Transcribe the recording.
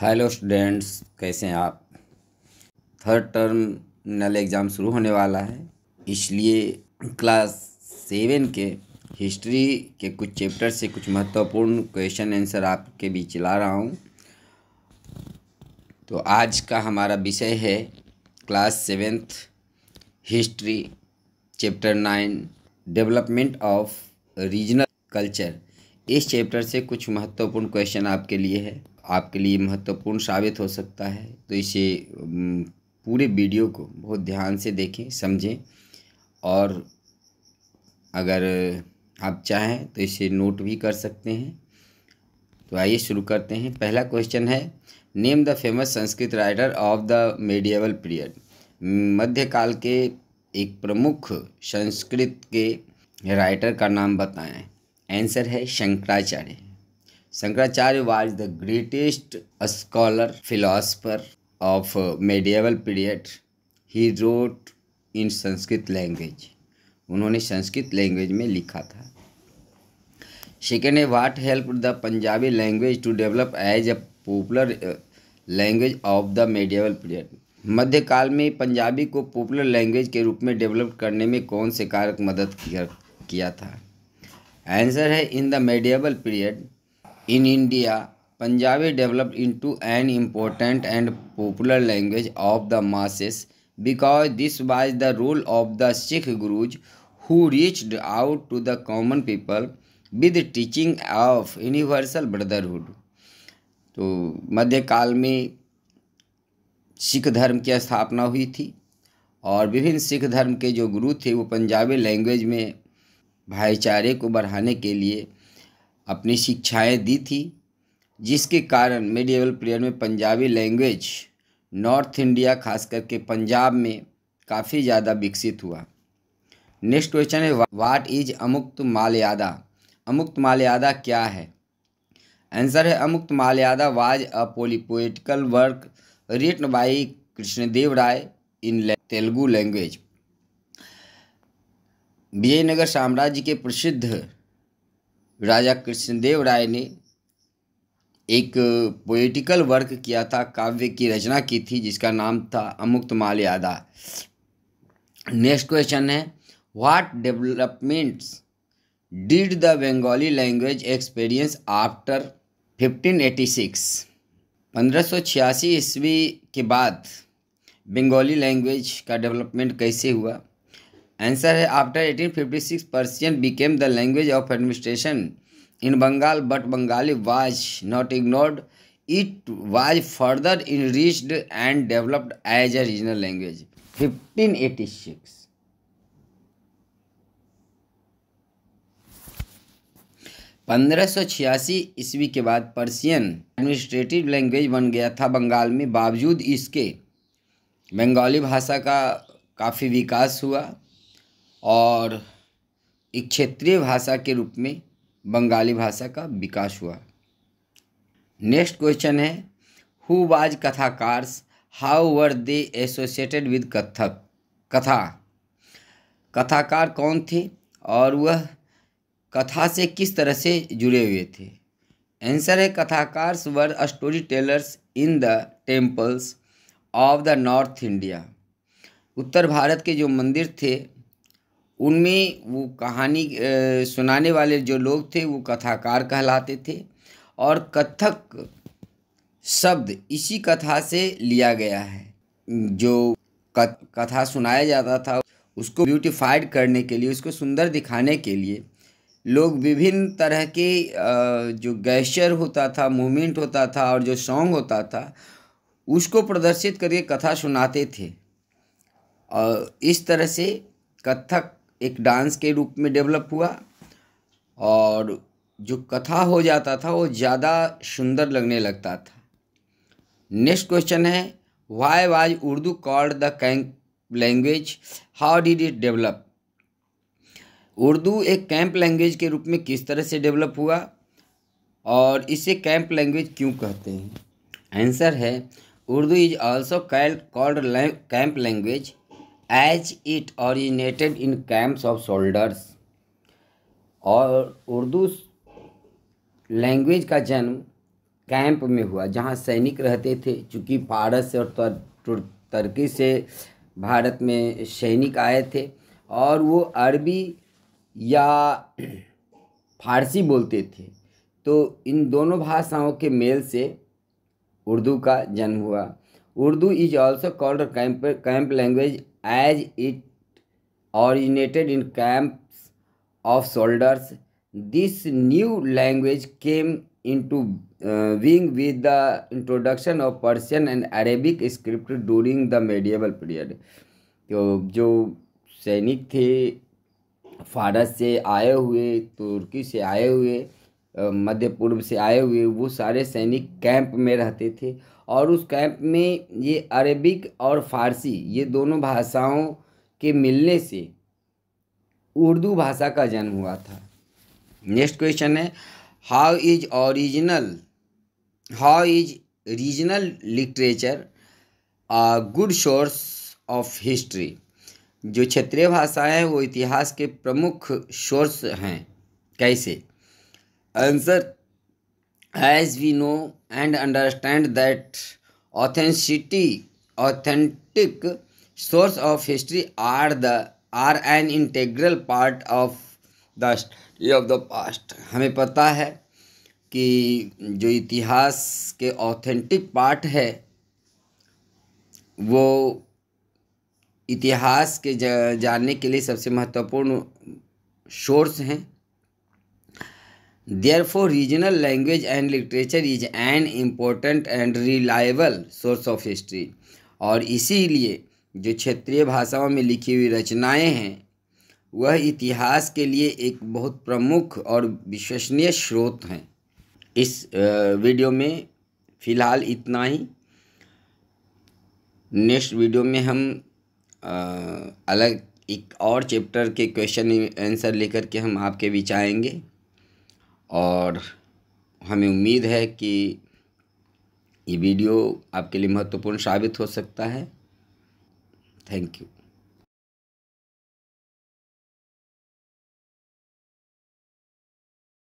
hello students कैसे हैं आप थर्ड टर्म नल एग्ज़ाम शुरू होने वाला है इसलिए क्लास सेवन के हिस्ट्री के कुछ चैप्टर से कुछ महत्वपूर्ण क्वेश्चन आंसर आपके बीच ला रहा हूँ तो आज का हमारा विषय है class seventh history chapter nine development of regional culture इस चैप्टर से कुछ महत्वपूर्ण क्वेश्चन आपके लिए है आपके लिए महत्वपूर्ण साबित हो सकता है तो इसे पूरे वीडियो को बहुत ध्यान से देखें समझें और अगर आप चाहें तो इसे नोट भी कर सकते हैं तो आइए शुरू करते हैं पहला क्वेश्चन है name the famous Sanskrit writer of the medieval period मध्यकाल के एक प्रमुख संस्कृत के राइटर का नाम बताएं आंसर है Shankaracharya Shankaracharya was the greatest scholar philosopher of medieval period he wrote in Sanskrit language उन्होंने संस्कृत लैंग्वेज में लिखा था सेकेंड है what help the Punjabi language to develop as a popular language of the medieval period मध्यकाल में पंजाबी को पॉपुलर लैंग्वेज के रूप में डेवलप करने में कौन से कारक मदद किया था आंसर है in the medieval period in India Punjabi develop to an important and popular language of the masses because this was the rule of the Sikh gurus who reached out to the common people with teaching of universal brotherhood तो मध्यकाल में सिख धर्म की स्थापना हुई थी और विभिन्न सिख धर्म के जो गुरु थे वो पंजाबी लैंग्वेज में भाईचारे को बढ़ाने के लिए अपनी शिक्षाएं दी थी जिसके कारण मिडिएवल पीरियड में पंजाबी लैंग्वेज नॉर्थ इंडिया खास करके पंजाब में काफ़ी ज़्यादा विकसित हुआ नेक्स्ट क्वेश्चन है वाट इज अमुक्त मालयादा अमुक्त मालयादा क्या है आंसर है Amuktamalyada was a poetical work written by Krishnadeva Raya in Telugu language Vijayanagara साम्राज्य के प्रसिद्ध राजा कृष्णदेव राय ने एक पोइटिकल वर्क किया था काव्य की रचना की थी जिसका नाम था Amuktamalyada next question है what developments did the Bengali language experience after 1586 1586 ईस्वी के बाद बंगाली लैंग्वेज का डेवलपमेंट कैसे हुआ आंसर है after 1856 Persian became the language of administration in Bengal but Bengali was not ignored it was further enriched and developed as a regional language 1586 छियासी ईस्वी के बाद पर्सियन एडमिनिस्ट्रेटिव लैंग्वेज बन गया था बंगाल में बावजूद इसके बंगाली भाषा का काफ़ी विकास हुआ और एक क्षेत्रीय भाषा के रूप में बंगाली भाषा का विकास हुआ नेक्स्ट क्वेश्चन है who was kathakars how were they associated with Kathak कथा कथाकार कौन थे और वह कथा से किस तरह से जुड़े हुए थे आंसर है kathakars were story tellers in the temples of the north India उत्तर भारत के जो मंदिर थे उनमें वो कहानी सुनाने वाले जो लोग थे वो कथाकार कहलाते थे और कथक शब्द इसी कथा से लिया गया है जो कथा सुनाया जाता था उसको ब्यूटिफाइड करने के लिए उसको सुंदर दिखाने के लिए लोग विभिन्न तरह के जो गैशर होता था मूवमेंट होता था और जो सॉन्ग होता था उसको प्रदर्शित करके कथा सुनाते थे और इस तरह से कथक एक डांस के रूप में डेवलप हुआ और जो कथा हो जाता था वो ज़्यादा सुंदर लगने लगता था नेक्स्ट क्वेश्चन है why was Urdu called the camp language how did it develop Urdu एक कैंप लैंग्वेज के रूप में किस तरह से डेवलप हुआ और इसे कैंप लैंग्वेज क्यों कहते हैं आंसर है Urdu is also called called camp language as it originated in camps of soldiers और उर्दू लैंग्वेज का जन्म कैंप में हुआ जहाँ सैनिक रहते थे चूँकि फारस और तुर्की से भारत में सैनिक आए थे और वो अरबी या फारसी बोलते थे तो इन दोनों भाषाओं के मेल से उर्दू का जन्म हुआ Urdu is also called camp camp language as it originated in camp of soldiers this new language came into being with the introduction of Persian and Arabic script during the medieval period तो जो सैनिक थे फारस से आए हुए तुर्की से आए हुए मध्य पूर्व से आए हुए वो सारे सैनिक कैंप में रहते थे और उस कैंप में ये अरबिक और फारसी ये दोनों भाषाओं के मिलने से उर्दू भाषा का जन्म हुआ था नेक्स्ट क्वेश्चन है how is original how is regional literature good source of history जो क्षेत्रीय भाषाएं वो इतिहास के प्रमुख सोर्स हैं कैसे answer as we know and understand that authenticity authentic source of history are the are an integral part of the study of the past हमें पता है कि जो इतिहास के ऑथेंटिक पार्ट है वो इतिहास के जानने के लिए सबसे महत्वपूर्ण सोर्स हैं therefore regional language and literature is an important and reliable source of history और इसीलिए जो क्षेत्रीय भाषाओं में लिखी हुई रचनाएं हैं वह इतिहास के लिए एक बहुत प्रमुख और विश्वसनीय स्रोत हैं इस वीडियो में फ़िलहाल इतना ही नेक्स्ट वीडियो में हम अलग एक और चैप्टर के क्वेश्चन आंसर लेकर के हम आपके बीच आएंगे और हमें उम्मीद है कि ये वीडियो आपके लिए महत्वपूर्ण साबित हो सकता है थैंक यू